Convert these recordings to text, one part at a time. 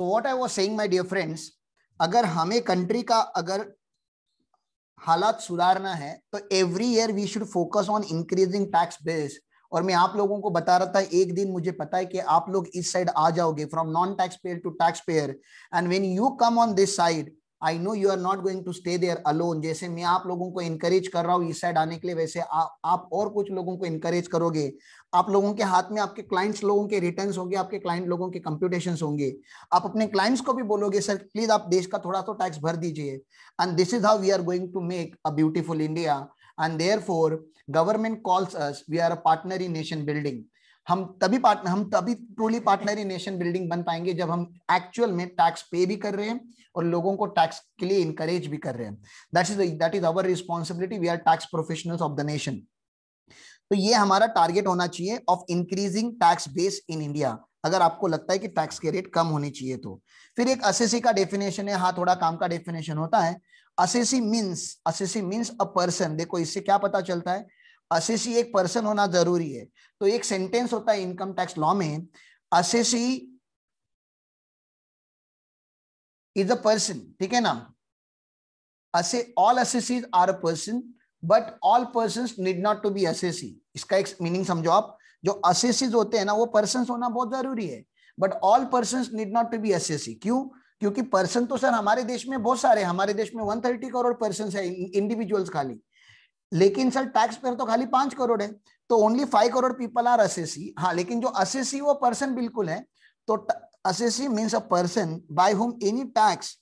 So what I was saying my dear friends अगर हमें country का अगर हालात सुधारना है तो every year we should focus on increasing tax base और मैं आप लोगों को बता रहा था एक दिन मुझे पता है कि आप लोग इस साइड आ जाओगे from non tax payer to tax payer and when you come on this side I know you are not going to stay there alone जैसे मैं आप लोगों को इनकरेज कर रहा हूँ इस साइड आने के लिए वैसे आ, आप और कुछ लोगों को इनकरेज करोगे आप लोगों के हाथ में आपके क्लाइंट्स लोगों के रिटर्न होंगे आपके क्लाइंट लोगों के कंप्यूटेशन होंगे आप अपने क्लाइंट्स को भी बोलोगे सर प्लीज आप देश का थोड़ा तो टैक्स भर दीजिए and this is how we are going to make a beautiful India therefore government calls us we are a partner in nation building हम तभी पार्टनर हम तभी ट्रूली पार्टनरी नेशन बिल्डिंग बन पाएंगे जब हम एक्चुअल में टैक्स पे भी कर रहे हैं और लोगों को टैक्स के लिए इनकरेज भी कर रहे हैं that is that is responsibility we are tax professionals of the nation तो ये हमारा टारगेट होना चाहिए of increasing tax base in India अगर आपको लगता है कि टैक्स के रेट कम होने चाहिए तो फिर एक असेसी का डेफिनेशन है हाँ थोड़ा काम का डेफिनेशन होता है assessee means assessee means a person देखो इससे क्या पता चलता है असेसी एक पर्सन होना जरूरी है तो एक सेंटेंस होता है इनकम टैक्स लॉ में असेसी इज अ पर्सन ठीक है ना as all assessees are a person but all person need not to be assessee इसका एक मीनिंग समझो आप जो असेसीज होते हैं ना वो पर्सन होना बहुत जरूरी है but all person need not to be assessee क्यों क्योंकि पर्सन तो सर हमारे देश में बहुत सारे हमारे देश में 130 करोड़ पर्सन है इंडिविजुअल्स खाली लेकिन सर टैक्स पेयर तो खाली पांच करोड़ है तो only five crore people are assessee हाँ लेकिन जो असेसी वो पर्सन बिल्कुल है तो assessee means a person by whom any tax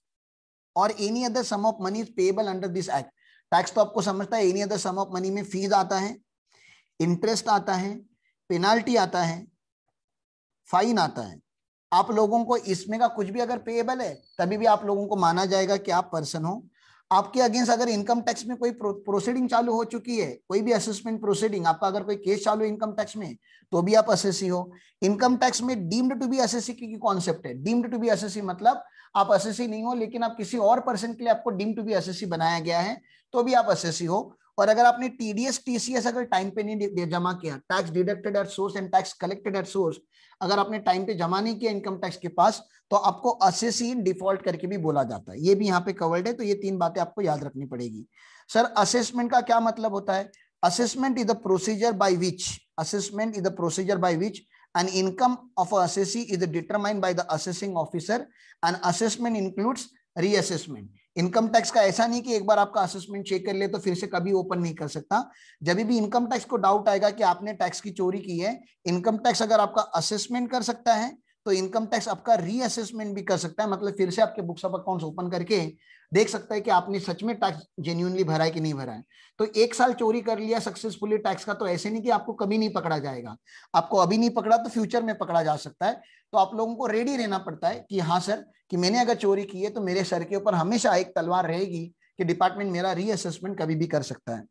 और any other sum of money is under this act tax तो आपको समझता है any other sum of money में फीस आता है इंटरेस्ट आता है पेनाल्टी आता है फाइन आता है आप लोगों को इसमें का कुछ भी अगर पेएबल है तभी भी आप लोगों को माना जाएगा कि आप पर्सन हो आपके अगेंस्ट अगर इनकम टैक्स में कोई प्रोसीडिंग चालू हो चुकी है कोई भी असेसमेंट प्रोसीडिंग आपका अगर कोई केस चालू इनकम टैक्स में तो भी आप असेसी हो इनकम टैक्स में डीम्ड टू बी असेसी की कॉन्सेप्ट है डीम्ड टू बी असेसी मतलब आप असेसी नहीं हो लेकिन आप किसी और पर्सन के लिए आपको डीम टू बी असेसी बनाया गया है तो भी आप असेसी हो और अगर आपने टीडीएस टीसीएस अगर टाइम पे नहीं दे, दे जमा किया tax deducted at source and tax collected at source अगर आपने टाइम पे जमा नहीं किया इनकम टैक्स के पास तो आपको असेसी इन डिफॉल्ट करके भी बोला जाता है ये भी यहाँ पे कवर्ड है तो ये तीन बातें आपको याद रखनी पड़ेगी सर असेसमेंट का क्या मतलब होता है assessment is the procedure by which assessment is the procedure by which an income of assessee is is determined the assessing officer and assessment includes reassessment income tax का ऐसा नहीं कि एक बार आपका असेसमेंट चेक कर ले तो फिर से कभी ओपन नहीं कर सकता जब भी इनकम टैक्स को डाउट आएगा कि आपने टैक्स की चोरी की है इनकम टैक्स अगर आपका असेसमेंट कर सकता है तो इनकम टैक्स आपका रीअसेसमेंट भी कर सकता है मतलब फिर से आपके बुक्स ऑफ अकाउंट्स ओपन करके देख सकता है कि आपने सच में टैक्स जेन्यूनली भरा है कि नहीं भरा है तो एक साल चोरी कर लिया सक्सेसफुली टैक्स का तो ऐसे नहीं कि आपको कभी नहीं पकड़ा जाएगा आपको अभी नहीं पकड़ा तो फ्यूचर में पकड़ा जा सकता है तो आप लोगों को रेडी रहना पड़ता है कि हाँ सर कि मैंने अगर चोरी की है तो मेरे सर के ऊपर हमेशा एक तलवार रहेगी कि डिपार्टमेंट मेरा रीअसेसमेंट कभी भी कर सकता है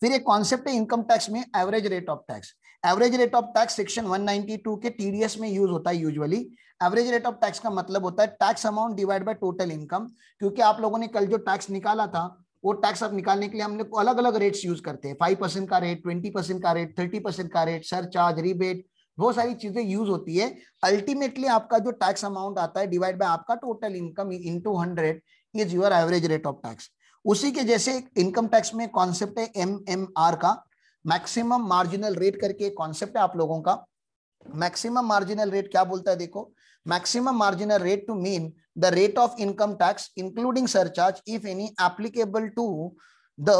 फिर एक कॉन्सेप्ट है इनकम टैक्स में average rate of tax average rate of tax section 192 के टीडीएस में यूज होता है usually average rate of tax का मतलब होता है tax amount divide by total income क्योंकि आप लोगों ने कल जो टैक्स निकाला था वो टैक्स आप निकालने के लिए हम लोग अलग अलग रेट्स यूज करते हैं फाइव परसेंट का रेट ट्वेंटी परसेंट का रेट थर्टी परसेंट का रेट सर चार्ज रिबेट वो सारी चीजें यूज होती है अल्टीमेटली आपका जो टैक्स अमाउंट आता है डिवाइड बाय आपका total income into hundred is your average rate of tax उसी के जैसे इनकम टैक्स में कॉन्सेप्ट है एम का मैक्सिमम मार्जिनल रेट करके एक कॉन्सेप्ट है आप लोगों का मैक्सिमम मार्जिनल रेट क्या बोलता है देखो maximum marginal rate to mean the rate of income tax including surcharge if any applicable to the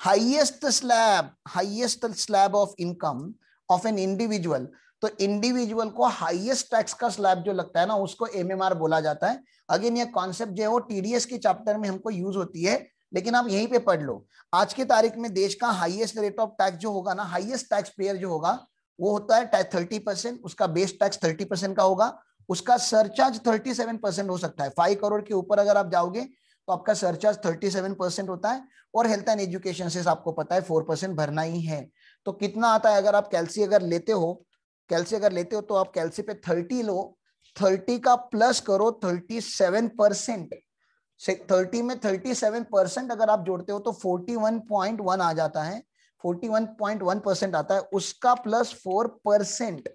highest slab highest slab of income of an individual तो इंडिविजुअल को हाइएस्ट टैक्स का slab जो लगता है ना उसको एमएमआर बोला जाता है अगेन ये कॉन्सेप्ट जो है वो टीडीएस के चैप्टर में हमको यूज होती है लेकिन आप यहीं पे पढ़ लो आज की तारीख में देश का हाईएस्ट रेट ऑफ टैक्स जो होगा ना हाईएस्ट टैक्स पेयर जो होगा वो होता है थर्टी परसेंट उसका बेस टैक्स थर्टी परसेंट का होगा उसका सरचार्ज थर्टी सेवन परसेंट हो सकता है फाइव करोड़ के ऊपर अगर आप जाओगे तो आपका सरचार्ज थर्टी सेवन परसेंट होता है और हेल्थ एंड एजुकेशन से आपको पता है फोर परसेंट भरना ही है तो कितना आता है अगर आप कैल्सी अगर लेते हो कैल्सी अगर लेते हो तो आप कैल्सी पे थर्टी लो थर्टी का प्लस करो थर्टी सेवन परसेंट थर्टी में थर्टी सेवन परसेंट अगर आप जोड़ते हो तो फोर्टी वन पॉइंट वन आ जाता है forty one point one percent आता है उसका plus four percent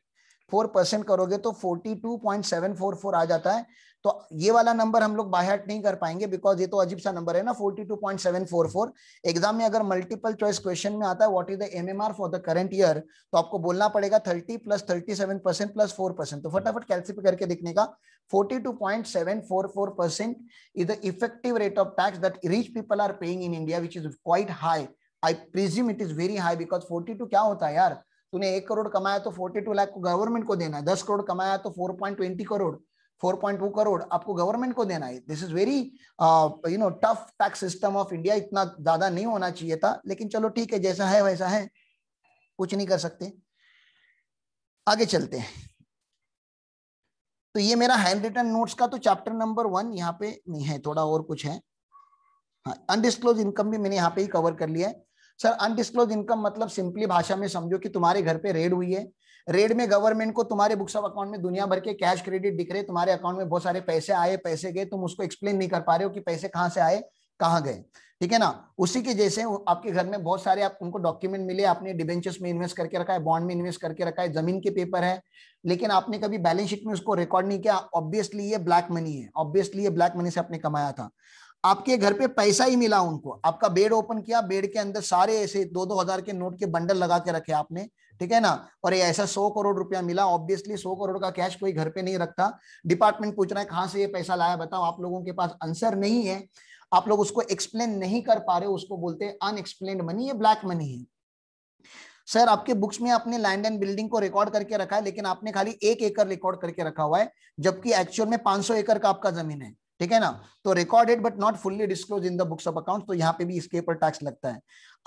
four percent करोगे तो forty two point seven four four आ जाता है तो ये वाला नंबर हम लोग बाय हार्ट नहीं कर पाएंगे बिकॉज ये तो अजीब सा नंबर है ना 42.744 एग्जाम में अगर मल्टीपल चॉइस क्वेश्चन में आता है what is the MMR for the current year तो आपको बोलना पड़ेगा 30 प्लस 37 परसेंट प्लस 4 परसेंट तो फटाफट कैलसिप करके देखने का 42.744 percent is the effective rate of tax that rich people are paying in India which is quite high I presume it is very high because 42 क्या होता है यार तूने एक करोड़ कमाया तो 42 लाख गवर्नमेंट को देना है दस करोड़ कमाया तो 4.20 करोड़ 4.2 करोड़ आपको गवर्नमेंट को देना है this is very you know tough tax system of India इतना ज्यादा नहीं होना चाहिए था लेकिन चलो ठीक है जैसा है वैसा है कुछ नहीं कर सकते आगे चलते हैं तो ये मेरा हैंड रिटर्न नोट्स का तो चैप्टर नंबर वन यहाँ पे नहीं है थोड़ा और कुछ है हाँ इनकम भी मैंने यहाँ पे ही कवर कर लिया है सर अनडिस्क्लोज इनकम मतलब सिंपली भाषा में समझो कि तुम्हारे घर पे रेड हुई है रेड में गवर्नमेंट को तुम्हारे बुक्स ऑफ अकाउंट में दुनिया भर के कैश क्रेडिट दिख रहे तुम्हारे अकाउंट में बहुत सारे पैसे आए पैसे गए तुम उसको एक्सप्लेन नहीं कर पा रहे हो कि पैसे कहाँ से आए कहाँ गए ठीक है ना उसी के जैसे आपके घर में बहुत सारे आप उनको डॉक्यूमेंट मिले आपने डिबेंचर्स में इन्वेस्ट करके रखा है बॉन्ड में इन्वेस्ट करके रखा है जमीन के पेपर है लेकिन आपने कभी बैलेंस शीट में उसको रिकॉर्ड नहीं किया ऑब्वियसली ये ब्लैक मनी है ऑब्वियसली ये ब्लैक मनी से आपने कमाया था आपके घर पे पैसा ही मिला उनको आपका बेड ओपन किया बेड के अंदर सारे ऐसे दो दो हजार के नोट के बंडल लगा के रखे आपने ठीक है ना और ये ऐसा सौ करोड़ रुपया मिला ऑब्वियसली सौ करोड़ का कैश कोई घर पे नहीं रखता डिपार्टमेंट पूछ रहा है कहां से ये पैसा लाया बताओ आप लोगों के पास आंसर नहीं है आप लोग उसको एक्सप्लेन नहीं कर पा रहे उसको बोलते हैं अनएक्सप्लेन मनी ये ब्लैक मनी है सर आपके बुक्स में आपने लैंड एंड बिल्डिंग को रिकॉर्ड करके रखा है लेकिन आपने खाली एक एकड़ रिकॉर्ड करके रखा हुआ है जबकि एक्चुअल में 500 एकड़ का आपका जमीन है ठीक है ना तो recorded but not fully disclose in the books of account तो यहाँ पे भी इसके ऊपर टैक्स लगता है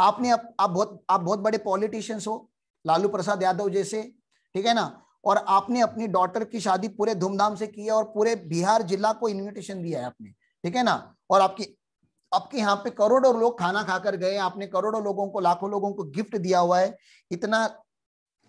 आपने आप, आप बहुत आप बहुत बड़े पॉलिटिशियंस हो लालू प्रसाद यादव जैसे ठीक है ना और आपने अपनी डॉटर की शादी पूरे धूमधाम से की है और पूरे बिहार जिला को इन्विटेशन दिया है आपने ठीक है ना और आपकी आपके यहाँ पे करोड़ों लोग खाना खाकर गए आपने करोड़ों लोगों को लाखों लोगों को गिफ्ट दिया हुआ है इतना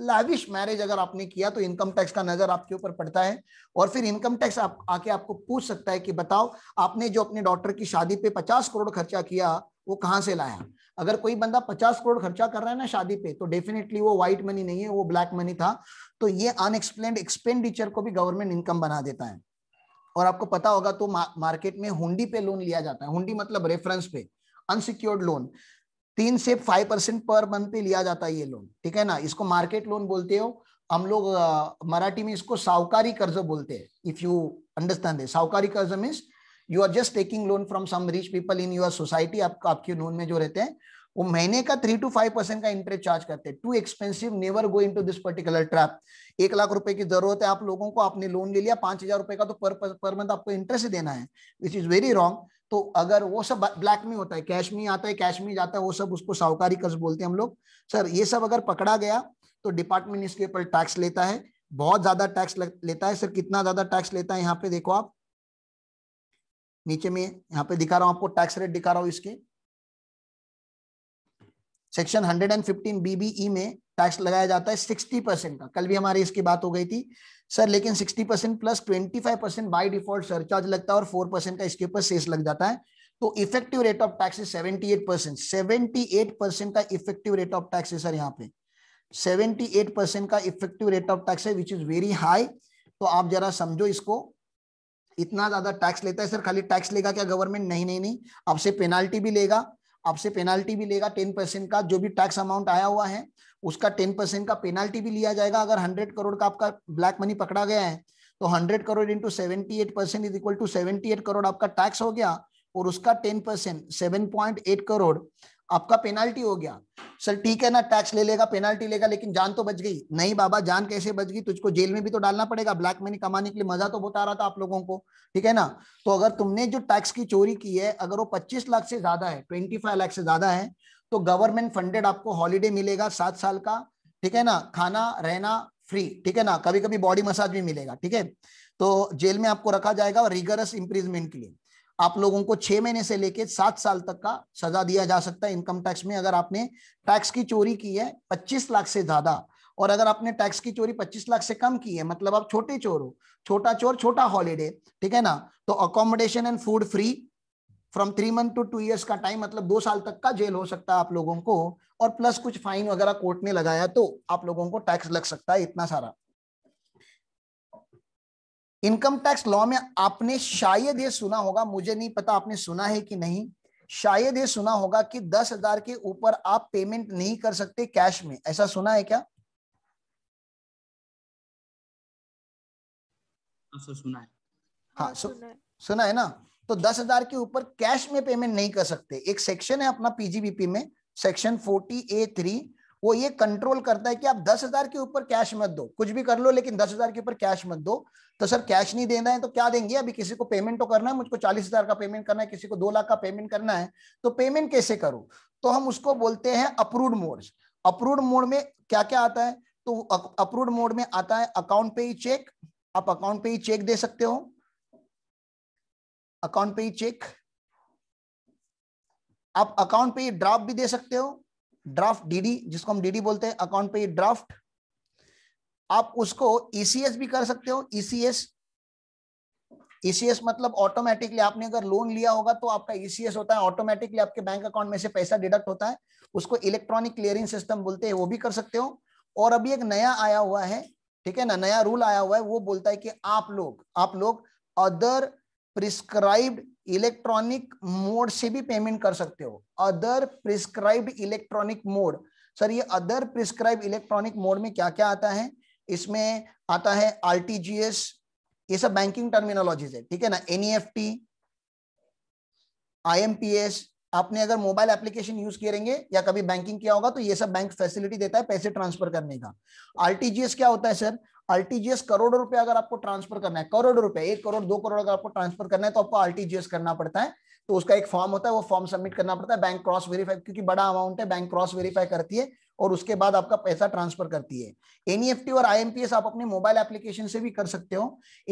लाविश मैरिज अगर आपने किया तो इनकम टैक्स का नजर आपके ऊपर पड़ता है और फिर इनकम टैक्स आप आके आपको पूछ सकता है कि बताओ आपने जो अपने डॉक्टर की शादी पे पचास करोड़ खर्चा किया वो कहाँ से लाया अगर कोई बंदा पचास करोड़ खर्चा कर रहा है ना शादी पे तो डेफिनेटली वो व्हाइट मनी नहीं है वो ब्लैक मनी था तो ये अनएक्सप्लेन एक्सपेंडिचर को भी गवर्नमेंट इनकम बना देता है और आपको पता होगा तो मार्केट में हुंडी पे लोन लिया जाता है हुंडी मतलब रेफरेंस पे अनसिक्योर्ड लोन तीन से फाइव परसेंट पर मंथ पे लिया जाता है ये लोन ठीक है ना इसको मार्केट लोन बोलते हो हम लोग मराठी में इसको सावकारी कर्ज बोलते हैं इफ यू अंडरस्टैंड है सावकारी कर्ज means you are just taking loan from some rich people in your society आपके लोन में जो रहते हैं वो महीने का थ्री टू फाइव परसेंट का इंटरेस्ट चार्ज करते हैं too expensive never go to this particular trap एक लाख रुपए की जरूरत है आप लोगों को आपने लोन ले लिया पांच हजार रुपए का तो पर पर मंथ आपको इंटरेस्ट देना है विच इज वेरी रॉन्ग तो अगर वो सब ब्लैक में होता है कैश में आता है कैश में जाता है वो सब उसको साहुकारी कर्ज बोलते हैं हम लोग सर ये सब अगर पकड़ा गया तो डिपार्टमेंट इसके ऊपर टैक्स लेता है बहुत ज्यादा टैक्स लेता है सर कितना ज्यादा टैक्स लेता है यहाँ पे देखो आप नीचे में यहां पे दिखा रहा हूं आपको टैक्स रेट दिखा रहा हूं इसके सेक्शन 115 बीबीई में टैक्स लगाया जाता है 60 परसेंट का कल भी हमारी इसकी बात हो गई थी सर लेकिन 60 percent plus 25 percent by default surcharge लगता है और 4 परसेंट का इसके ऊपर सेस लग जाता है तो effective rate of tax seventy eight percent का इफेक्टिव रेट ऑफ टैक्स है सर यहाँ पे सेवेंटी का इफेक्टिव रेट ऑफ टैक्स है विच इज वेरी हाई तो आप जरा समझो इसको इतना ज्यादा टैक्स लेता है सर खाली टैक्स लेगा क्या गवर्नमेंट नहीं नहीं नहीं आपसे पेनाल्टी भी लेगा आपसे पेनाल्टी भी लेगा टेन परसेंट का जो भी टैक्स अमाउंट आया हुआ है उसका टेन परसेंट का पेनाल्टी भी लिया जाएगा अगर हंड्रेड करोड़ का आपका ब्लैक मनी पकड़ा गया है तो hundred crore into seventy eight percent is equal to seventy eight crore आपका टैक्स हो गया और उसका ten percent seven point eight crore आपका पेनाल्टी हो गया सर ठीक है ना टैक्स ले लेगा पेनाल्टी लेगा लेकिन जान तो बच गई नहीं बाबा जान कैसे बच गई तुझको जेल में भी तो डालना पड़ेगा ब्लैक मनी कमाने के लिए मजा तो बहुत आ रहा था आप लोगों को ठीक है ना तो अगर तुमने जो टैक्स की चोरी की है अगर वो पच्चीस लाख से ज्यादा है ट्वेंटी लाख से ज्यादा है तो गवर्नमेंट फंडेड आपको हॉलीडे मिलेगा सात साल का ठीक है ना खाना रहना फ्री ठीक है ना कभी कभी बॉडी मसाज भी मिलेगा ठीक है तो जेल में आपको रखा जाएगा रिगरस इंप्रीजमेंट के लिए आप लोगों को छह महीने से लेके सात साल तक का सजा दिया जा सकता है इनकम टैक्स में अगर आपने टैक्स की चोरी की है पच्चीस लाख से ज्यादा और अगर आपने टैक्स की चोरी पच्चीस लाख से कम की है मतलब आप छोटे चोर हो छोटा चोर छोटा हॉलीडे ठीक है ना तो accommodation and food free from three month to two years का टाइम मतलब दो साल तक का जेल हो सकता है आप लोगों को और प्लस कुछ फाइन वगैरह कोर्ट ने लगाया तो आप लोगों को टैक्स लग सकता है इतना सारा इनकम टैक्स लॉ में आपने शायद ये सुना होगा मुझे नहीं पता आपने सुना है कि नहीं शायद ये सुना होगा कि दस हजार के ऊपर आप पेमेंट नहीं कर सकते कैश में ऐसा सुना है क्या हाँ, सुना है हाँ, हाँ सु, सुना है ना तो दस हजार के ऊपर कैश में पेमेंट नहीं कर सकते एक सेक्शन है अपना पीजीबीपी में सेक्शन फोर्टी ए थ्री वो ये कंट्रोल करता है कि आप दस हजार के ऊपर कैश मत दो कुछ भी कर लो लेकिन दस हजार के ऊपर कैश मत दो तो सर कैश नहीं देना है तो क्या देंगे अभी किसी को पेमेंट तो करना है मुझको चालीस हजार का पेमेंट करना है किसी को दो लाख का पेमेंट करना है तो पेमेंट कैसे करूं तो हम उसको बोलते हैं अप्रूव मोड अप्रूव मोड में क्या क्या आता है तो अप्रूव मोड में आता है अकाउंट पे ही चेक आप अकाउंट पे ही चेक दे सकते हो अकाउंट पे ही चेक आप अकाउंट पे ही ड्राफ्ट भी दे सकते हो ड्राफ्ट डीडी जिसको हम डीडी बोलते हैं अकाउंट पे ड्राफ्ट आप उसको ईसीएस e भी कर सकते हो ईसीएस e ईसीएस e मतलब ऑटोमेटिकली आपने अगर लोन लिया होगा तो आपका ईसीएस होता है ऑटोमेटिकली आपके बैंक अकाउंट में से पैसा डिडक्ट होता है उसको इलेक्ट्रॉनिक क्लियरिंग सिस्टम बोलते हैं वो भी कर सकते हो और अभी एक नया आया हुआ है ठीक है ना नया रूल आया हुआ है वो बोलता है कि आप लोग आप लोग अदर प्रिस्क्राइब्ड इलेक्ट्रॉनिक मोड से भी पेमेंट कर सकते हो other prescribed electronic mode sir ये अदर प्रिस्क्राइब इलेक्ट्रॉनिक मोड में क्या क्या आता है इसमें आता है आर ये सब बैंकिंग टर्मिनोलॉजीज है ठीक है ना एन ई e आपने अगर मोबाइल एप्लीकेशन यूज करेंगे या कभी बैंकिंग किया होगा तो ये सब बैंक फैसिलिटी देता है पैसे ट्रांसफर करने का आरटीजीएस क्या होता है सर आरटीजीएस करोड़ रुपए अगर आपको ट्रांसफर करना है करोड़ रुपए एक करोड़ दो करोड़ अगर आपको ट्रांसफर करना है तो आपको आरटीजीएस करना पड़ता है तो उसका एक फॉर्म होता है वो फॉर्म सबमिट करना पड़ता है बैंक क्रॉस वेरीफाई क्योंकि बड़ा अमाउंट है बैंक क्रॉस वेरीफाई करती है और उसके बाद आपका पैसा ट्रांसफर करती है एनईएफटी e और आईएमपीएस आप अपने मोबाइल एप्लीकेशन से भी कर सकते हो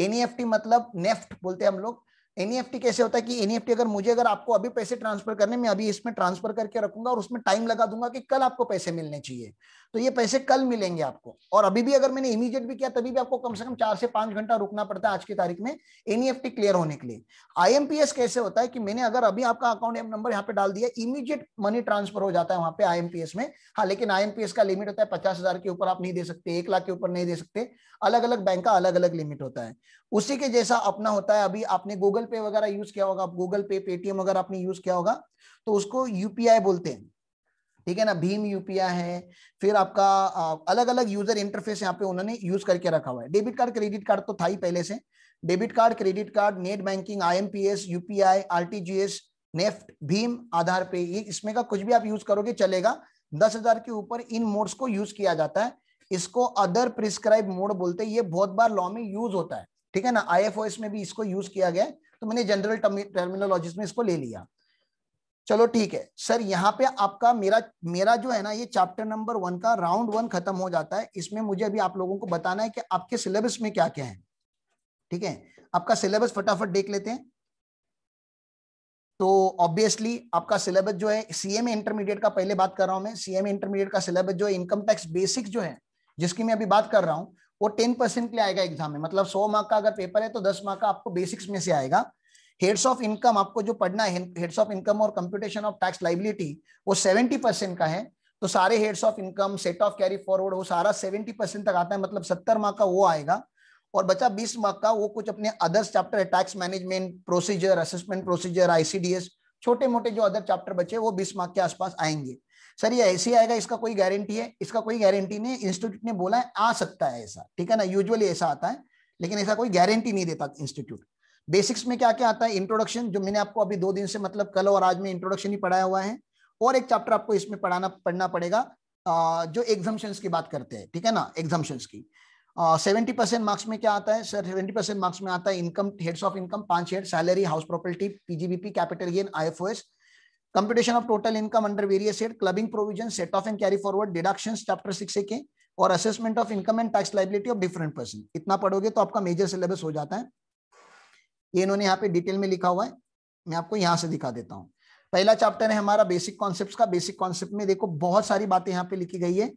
एनईएफटी e मतलब नेफ्ट e बोलते हैं हम लोग एनईएफटी e कैसे होता है कि एनईएफटी e अगर मुझे अगर आपको अभी पैसे ट्रांसफर करने में अभी इसमें ट्रांसफर करके रखूंगा और उसमें टाइम लगा दूंगा कि कल आपको पैसे मिलने चाहिए तो ये पैसे कल मिलेंगे आपको और अभी भी अगर मैंने इमीडिएट भी किया तभी भी आपको कम से कम चार से पांच घंटा रुकना पड़ता है आज की तारीख में एनईएफटी क्लियर e होने के लिए आईएमपीएस कैसे होता है कि मैंने अगर अभी आपका अकाउंट नंबर यहाँ पे डाल दिया इमीडिएट मनी ट्रांसफर हो जाता है वहां पे आईएमपीएस में हाँ लेकिन आईएमपीएस का लिमिट होता है पचास हजार के ऊपर आप नहीं दे सकते एक लाख के ऊपर नहीं दे सकते अलग अलग बैंक का अलग अलग लिमिट होता है उसी के जैसा अपना होता है अभी आपने गूगल पे वगैरह यूज किया होगा गूगल पे पेटीएम अगर आपने यूज किया होगा तो उसको यूपीआई बोलते हैं ठीक है ना भीम यूपीआई है फिर आपका अलग अलग यूजर इंटरफेस यहाँ पे उन्होंने यूज करके रखा हुआ है डेबिट कार्ड क्रेडिट कार्ड तो था ही पहले से debit card credit card net banking IMPS UPI RTGS NEFT भीम आधार पे ये इसमें का कुछ भी आप यूज करोगे चलेगा दस हजार के ऊपर इन मोड्स को यूज किया जाता है इसको अदर प्रिस्क्राइब मोड बोलते हैं ये बहुत बार लॉ में यूज होता है ठीक है ना आई में भी इसको यूज किया गया तो मैंने जनरल टर्मिनोलॉजी में इसको ले लिया चलो ठीक है सर यहाँ पे आपका मेरा मेरा जो है ना ये चैप्टर नंबर वन का राउंड वन खत्म हो जाता है इसमें मुझे अभी आप लोगों को बताना है कि आपके सिलेबस में क्या क्या है ठीक है आपका सिलेबस फटाफट देख लेते हैं तो ऑब्वियसली आपका सिलेबस जो है सीएम इंटरमीडिएट का पहले बात कर रहा हूं मैं सीएम इंटरमीडिएट का सिलेबस जो है इनकम टैक्स बेसिक जो है जिसकी मैं अभी बात कर रहा हूं वो टेन परसेंट के लिए आएगा एग्जाम में मतलब सौ मार्क का अगर पेपर है तो दस मार्क का आपको बेसिक्स में से आएगा हेड्स ऑफ इनकम आपको जो पढ़ना है हेड्स ऑफ इनकम और कंप्यूटेशन ऑफ टैक्स लाइबिलिटी वो सेवेंटी परसेंट का है तो सारे heads of income set off carry forward वो सारा सेवेंटी परसेंट तक आता है मतलब सत्तर मार्क का वो आएगा और बचा बीस मार्क का वो कुछ अपने अदर्स चैप्टर है tax management procedure assessment procedure ICDS छोटे मोटे जो अदर चैप्टर बचे वो बीस मार्क के आसपास आएंगे सर ये ऐसे आएगा इसका कोई गारंटी है इसका कोई गारंटी नहीं इंस्टीट्यूट ने बोला है आ सकता है ऐसा ठीक है ना यूजुअली ऐसा आता है लेकिन ऐसा कोई गारंटी नहीं देता इंस्टीट्यूट बेसिक्स में क्या क्या आता है इंट्रोडक्शन जो मैंने आपको अभी दो दिन से मतलब कल और आज में इंट्रोडक्शन ही पढ़ाया हुआ है और एक चैप्टर आपको इसमें पढ़ाना पढ़ना पड़ेगा जो एग्जामेशन की बात करते हैं ठीक है ना एग्जामेशन की सेवेंटी परसेंट मार्क्स में क्या आता है सर सेवेंटी परसेंट मार्क्स में आता है इनकम हेड्स ऑफ इनकम पांच head salary house property PGBP capital gain IFOS computation of total income under various head clubbing provision set off and carry forward deduction chapter six के और assessment of income and tax liability of different person इतना पढ़ोगे तो आपका major syllabus हो जाता है ये इन्होंने यहाँ पे डिटेल में लिखा हुआ है मैं आपको यहाँ से दिखा देता हूँ पहला चैप्टर है हमारा बेसिक कॉन्सेप्ट का बेसिक कॉन्सेप्ट में देखो बहुत सारी बातें यहाँ पे लिखी गई है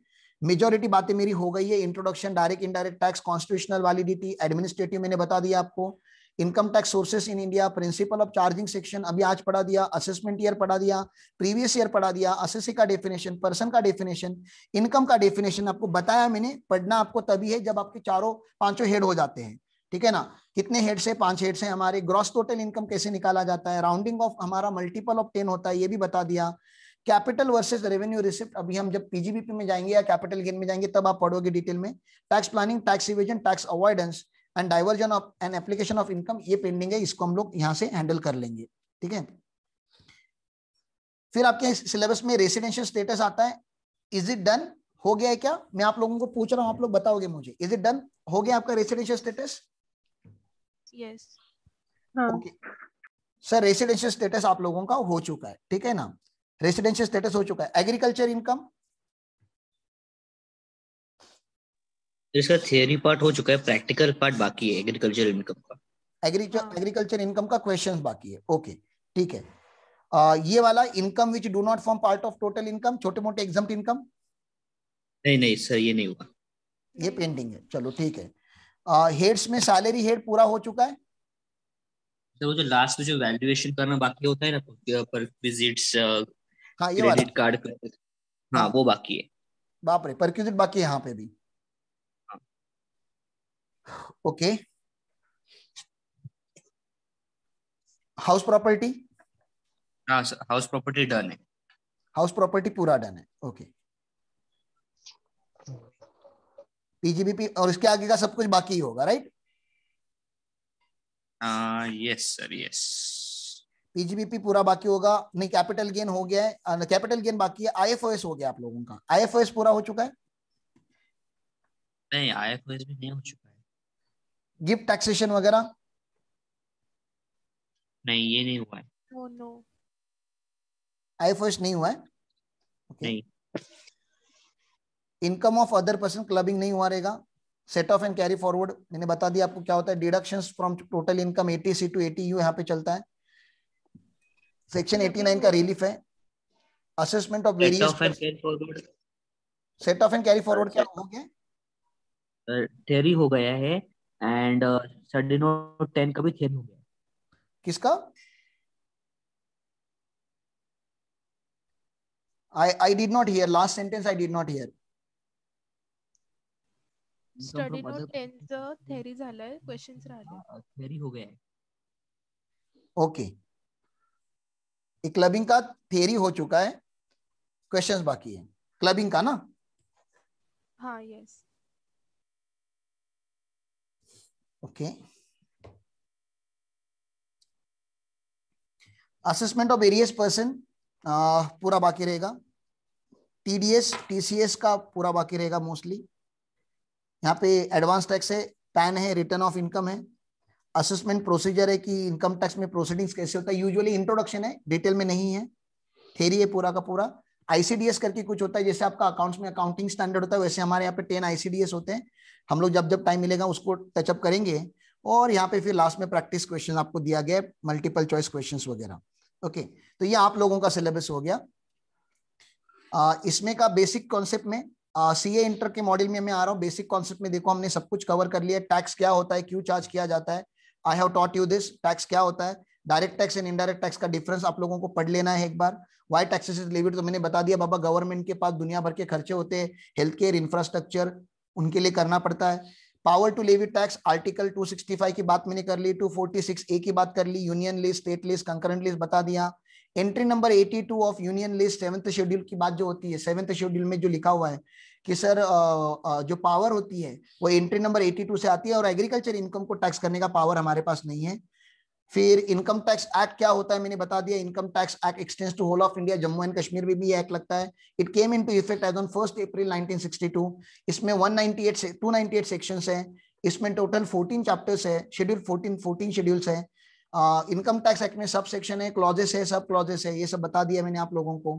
मेजोरिटी बातें मेरी हो गई है introduction direct indirect tax constitutional validity administrative मैंने बता दिया आपको income tax sources in India principle of charging section अभी आज पढ़ा दिया असेसमेंट ईयर पढ़ा दिया प्रीवियस ईयर पढ़ा दिया असेसी का डेफिनेशन पर्सन का डेफिनेशन इनकम का डेफिनेशन आपको बताया मैंने पढ़ना आपको तभी है जब आपके चारों पांचों हेड हो जाते हैं ठीक है ना कितने हेड से पांच हेड से हमारे ग्रॉस टोटल इनकम कैसे निकाला जाता है राउंडिंग ऑफ हमारा मल्टीपल ऑफ टेन होता है ये भी बता दिया कैपिटल वर्सेस रेवेन्यू रिसिप्ट अभी हम जब पीजीबीपी में जाएंगे या कैपिटल गेन में जाएंगे तब आप पढ़ोगे डिटेल में tax planning tax evasion tax avoidance and diversion of an application of income ये पेंडिंग है इसको हम लोग यहाँ से हैंडल कर लेंगे ठीक है फिर आपके सिलेबस में रेसिडेंशियल स्टेटस आता है इज इट डन हो गया है क्या मैं आप लोगों को पूछ रहा हूँ आप लोग बताओगे मुझे इज इट डन हो गया आपका residential status yes okay sir residential status आप लोगों का हो चुका है ठीक है ना रेसिडेंशियल स्टेटस हो चुका है एग्रीकल्चर इनकम तो इसका थियरी पार्ट हो चुका है प्रैक्टिकल पार्ट बाकी है एग्रीकल्चर इनकम का एग्रीकल्चर एग्रीकल्चर इनकम का क्वेश्चन बाकी है ओके ठीक है आ, ये वाला income which do not form part of total income छोटे मोटे एग्जाम इनकम नहीं नहीं सर ये नहीं हुआ ये पेंडिंग है चलो ठीक है हेड्स में सैलरी हेड पूरा हो चुका है तो वो जो लास्ट जो वैल्यूएशन करना बाकी होता है ना पर विजिट्स हाँ ये वाला कार्ड हाँ, हाँ वो बाकी है बाप रे परक्यूजिट बाकी है यहाँ पे भी okay house property house property done है हाउस प्रॉपर्टी पूरा डन है ओके पीजीबीपी और इसके आगे का सब कुछ बाकी ही होगा right yes sir yes PGBP पूरा बाकी होगा नहीं कैपिटल गेन हो गया है कैपिटल ah, गेन बाकी है आईएफओएस हो गया आप लोगों का आईएफओएस पूरा हो चुका है नहीं आईएफओएस भी नहीं हो चुका गिफ्ट टैक्सेशन वगैरह नहीं ये नहीं हुआ है नो नो आई नहीं हुआ है okay. नहीं income of other person clubbing नहीं हुआ रहेगा set off and carry forward मैंने बता दिया आपको क्या होता है deduction from total income eighty C to eighty U यहाँ पे चलता है सेक्शन एटी नाइन का रिलीफ है assessment of various set off and carry forward क्या हो गया थेरी uh, हो गया है एंड साढ़े नौ टेन का भी खेल हो गया किसका I I did not hear last sentence. I did not hear. Study note tenth theory झाला है questions राहिले. Theory हो गया है. Okay. क्लबिंग का थेरी हो चुका है क्वेश्चंस बाकी है क्लबिंग का ना हाँ yes okay assessment of various person पूरा बाकी रहेगा टीडीएस टीसीएस का पूरा बाकी रहेगा मोस्टली यहाँ पे एडवांस टैक्स है पैन है रिटर्न ऑफ इनकम है असेसमेंट प्रोसीजर है कि इनकम टैक्स में प्रोसीडिंग्स कैसे होता है यूजुअली इंट्रोडक्शन है डिटेल में नहीं है थेरी है पूरा का पूरा आईसीडीएस करके कुछ होता है जैसे आपका अकाउंट्स में अकाउंटिंग स्टैंडर्ड होता है वैसे हमारे यहाँ पे टेन आईसीडीएस होते हैं हम लोग जब जब टाइम मिलेगा उसको टचअप करेंगे और यहाँ पे फिर लास्ट में प्रैक्टिस क्वेश्चन आपको दिया गया मल्टीपल चॉइस क्वेश्चंस वगैरह ओके तो ये आप लोगों का सिलेबस हो गया आ, इसमें का बेसिक कॉन्सेप्ट में सी ए इंटर के मॉडल में मैं आ रहा हूँ बेसिक कॉन्सेप्ट में देखो हमने सब कुछ कवर कर लिया टैक्स क्या होता है क्यों चार्ज किया जाता है I have taught you this tax क्या होता है direct tax and indirect tax का डिफरेंस आप लोगों को पढ़ लेना है एक बार वाई टैक्सेस इज लिविड तो मैंने बता दिया बाबा गवर्नमेंट के पास दुनिया भर के खर्चे होते हैं हेल्थ केयर इंफ्रास्ट्रक्चर उनके लिए करना पड़ता है power to levy tax article 265 की बात मैंने कर ली 246 ए की बात कर ली union list state list concurrent list बता दिया entry number 82 of union list seventh schedule की बात जो होती है सेवंथ शेड्यूल में जो लिखा हुआ है कि सर जो पावर होती है वो एंट्री नंबर 82 से आती है और एग्रीकल्चर इनकम को टैक्स करने का पावर हमारे पास नहीं है फिर इनकम टैक्स एक्ट क्या होता है मैंने बता दिया income tax act extends to whole of India Jammu and Kashmir में भी एक्ट लगता है it came into effect as on first April 1962 इसमें 198 से 298 सेक्शंस है इसमें टोटल 14 चैप्टर्स है शेड्यूल 14 14 शेड्यूल्स है इनकम टैक्स एक्ट में सब सेक्शन है क्लॉजेस है सब क्लॉजेस है ये सब बता दिया मैंने आप लोगों को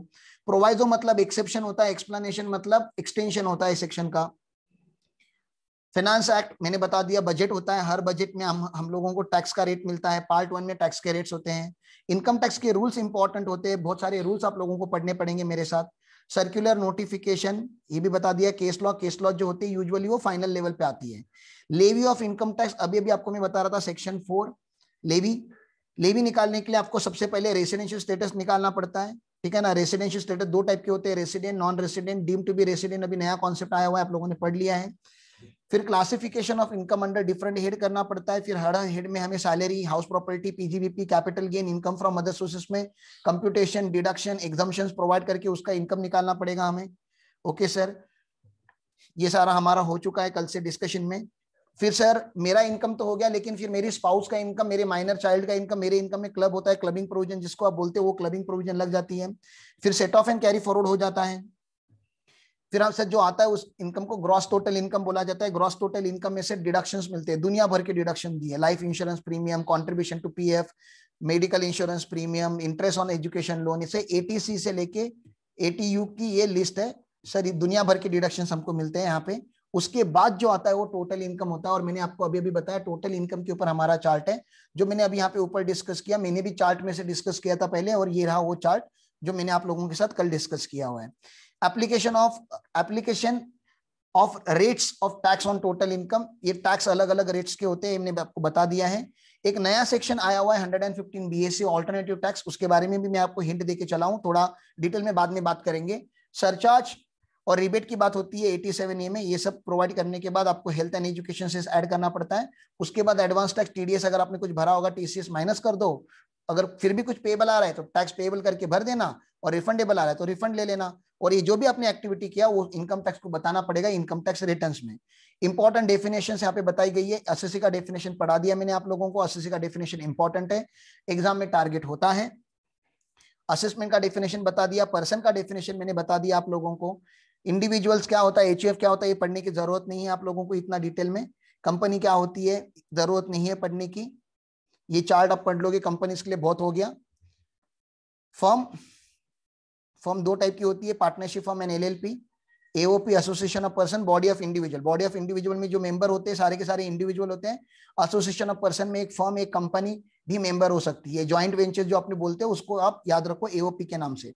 प्रोवाइजो मतलब एक्सेप्शन होता है एक्सप्लेनेशन मतलब एक्सटेंशन होता है सेक्शन का फाइनेंस एक्ट मैंने बता दिया बजट होता है हर बजट में हम हम लोगों को टैक्स का रेट मिलता है पार्ट वन में टैक्स के रेट्स होते हैं इनकम टैक्स के रूल्स इंपॉर्टेंट होते हैं बहुत सारे रूल्स आप लोगों को पढ़ने पड़ेंगे मेरे साथ सर्कुलर नोटिफिकेशन ये भी बता दिया केस लॉ केस लॉ जो होती है यूजली वो फाइनल लेवल पे आती है लेवी ऑफ इनकम टैक्स अभी अभी आपको मैं बता रहा था सेक्शन फोर लेवी लेवी निकालने के लिए आपको सबसे पहले रेसिडेंशियल स्टेटस निकालना पड़ता है ठीक है ना रेसिडेंशियल स्टेटस दो टाइप के होते हैं resident non resident deem to be resident अभी नया कॉन्सेप्ट आया हुआ है आप लोगों ने पढ़ लिया है फिर classification of income under different head करना पड़ता है फिर हर हेड में हमें salary house property PGBP capital gain income from other sources में कंप्यूटेशन डिडक्शन एग्जामेशन प्रोवाइड करके उसका इनकम निकालना पड़ेगा हमें ओके सर ये सारा हमारा हो चुका है कल से डिस्कशन में फिर सर मेरा इनकम तो हो गया लेकिन फिर मेरी स्पाउस का इनकम मेरे माइनर चाइल्ड का इनकम मेरे इनकम में क्लब होता है क्लबिंग प्रोविजन जिसको आप बोलते हो वो क्लबिंग प्रोविजन लग जाती है फिर set off and carry forward हो जाता है फिर आपसे जो आता है उस इनकम को ग्रॉस टोटल इनकम बोला जाता है ग्रॉस टोटल इनकम में से डिडक्शंस मिलते हैं दुनिया भर के डिडक्शन दिए life insurance premium contribution to PF medical insurance premium interest on education loan इसे एटीसी से लेके एटीयू की ये लिस्ट है सर दुनिया भर के डिडक्शन हमको मिलते हैं यहाँ पे उसके बाद जो आता है वो टोटल इनकम होता है और मैंने आपको अभी अभी बताया टोटल इनकम के ऊपर हमारा चार्ट है जो मैंने अभी यहाँ पे ऊपर डिस्कस किया मैंने भी चार्ट में से डिस्कस किया था पहले और ये रहा वो चार्ट जो मैंने आप लोगों के साथ कल डिस्कस किया हुआ है application of application of rates of tax on total income ये टैक्स अलग अलग रेट्स के होते हैं आपको बता दिया है एक नया सेक्शन आया हुआ है 115 बीएससी ऑल्टरनेटिव टैक्स उसके बारे में भी मैं आपको हिंट देके चला हूं थोड़ा डिटेल में बाद में बात करेंगे सरचार्ज और रिबेट की बात होती है 87 ए में ये सब प्रोवाइड करने के बाद आपको हेल्थ एंड एजुकेशन से ऐड करना पड़ता है उसके बाद एडवांस टैक्स टीडीएस अगर आपने कुछ भरा होगा टीसीएस माइनस कर दो अगर फिर भी कुछ पेबल आ रहा है तो टैक्स पेबल करके भर देना और रिफंडेबल आ रहा है तो रिफंड ले लेना और ये जो भी आपने एक्टिविटी किया वो इनकम टैक्स को बताना पड़ेगा इनकम टैक्स रिटर्न में इंपॉर्टेंट डेफिनेशन यहाँ पे बताई गई है एसएससी का डेफिनेशन पढ़ा दिया मैंने आप लोगों को एसएससी का डेफिनेशन इंपॉर्टेंट है एग्जाम में टारगेट होता है असेसमेंट का डेफिनेशन बता दिया पर्सन का डेफिनेशन मैंने बता दिया आप लोगों को इंडिविजुअल्स क्या होता है एच क्या होता है ये पढ़ने की जरूरत नहीं है आप लोगों को इतना डिटेल में कंपनी क्या होती है जरूरत नहीं है पढ़ने की ये चार्ट आप पढ़ लोगे कंपनीज के लिए बहुत हो गया फॉर्म फॉर्म दो टाइप की होती है partnership firm and LLP AOP association of person body of individual body of individual में जो मेंबर होते हैं सारे के सारे इंडिविजुअल होते हैं एसोसिएशन ऑफ पर्सन में एक फर्म एक कंपनी भी मेंबर हो सकती है ज्वाइंट वेंचर जो आपने बोलते हैं उसको आप याद रखो एओपी के नाम से